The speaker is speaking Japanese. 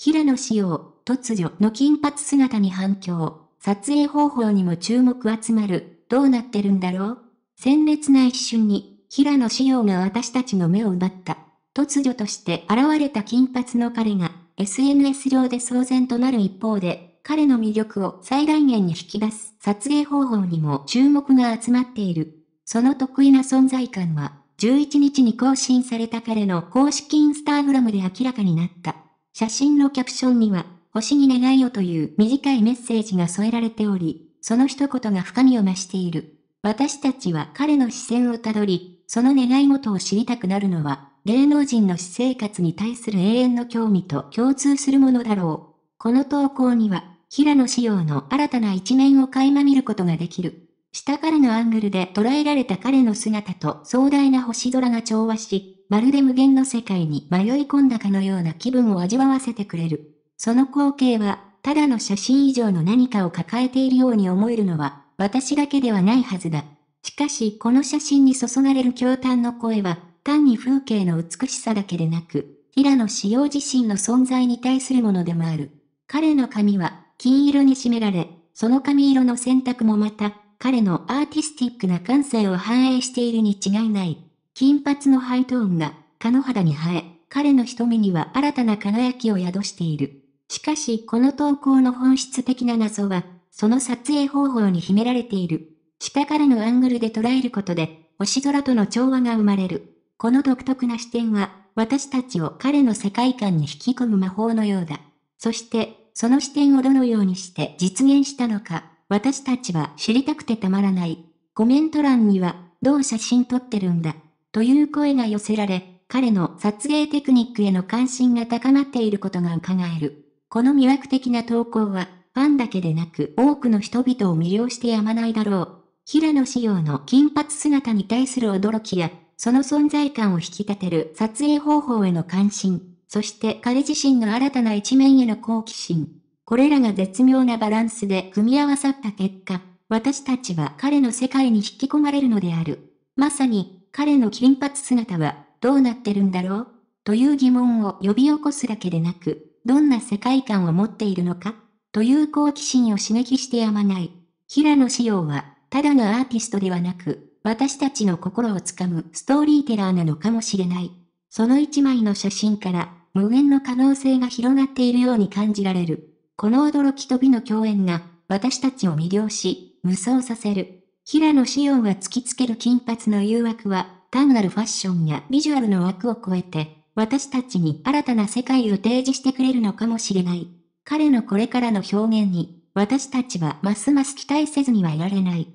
平野紫耀、突如の金髪姿に反響。撮影方法にも注目集まる。どうなってるんだろう鮮烈な一瞬に、平野紫耀が私たちの目を奪った。突如として現れた金髪の彼が、SNS 上で騒然となる一方で、彼の魅力を最大限に引き出す撮影方法にも注目が集まっている。その得意な存在感は、11日に更新された彼の公式インスタグラムで明らかになった。写真のキャプションには、星に願いをという短いメッセージが添えられており、その一言が深みを増している。私たちは彼の視線をたどり、その願い事を知りたくなるのは、芸能人の私生活に対する永遠の興味と共通するものだろう。この投稿には、平野仕様の新たな一面を垣間見ることができる。下からのアングルで捉えられた彼の姿と壮大な星空が調和し、まるで無限の世界に迷い込んだかのような気分を味わわせてくれる。その光景は、ただの写真以上の何かを抱えているように思えるのは、私だけではないはずだ。しかし、この写真に注がれる驚嘆の声は、単に風景の美しさだけでなく、平野紫耀自身の存在に対するものでもある。彼の髪は、金色に締められ、その髪色の選択もまた、彼のアーティスティックな感性を反映しているに違いない。金髪のハイトーンが、蚊の肌に生え、彼の瞳には新たな輝きを宿している。しかし、この投稿の本質的な謎は、その撮影方法に秘められている。下からのアングルで捉えることで、星空との調和が生まれる。この独特な視点は、私たちを彼の世界観に引き込む魔法のようだ。そして、その視点をどのようにして実現したのか、私たちは知りたくてたまらない。コメント欄には、どう写真撮ってるんだという声が寄せられ、彼の撮影テクニックへの関心が高まっていることが伺える。この魅惑的な投稿は、ファンだけでなく多くの人々を魅了してやまないだろう。平野紫耀の金髪姿に対する驚きや、その存在感を引き立てる撮影方法への関心、そして彼自身の新たな一面への好奇心。これらが絶妙なバランスで組み合わさった結果、私たちは彼の世界に引き込まれるのである。まさに、彼の金髪姿は、どうなってるんだろうという疑問を呼び起こすだけでなく、どんな世界観を持っているのかという好奇心を刺激してやまない。平野紫耀は、ただのアーティストではなく、私たちの心をつかむストーリーテラーなのかもしれない。その一枚の写真から、無限の可能性が広がっているように感じられる。この驚きと美の共演が、私たちを魅了し、無双させる。平野紫耀が突きつける金髪の誘惑は、単なるファッションやビジュアルの枠を超えて、私たちに新たな世界を提示してくれるのかもしれない。彼のこれからの表現に、私たちはますます期待せずにはいられない。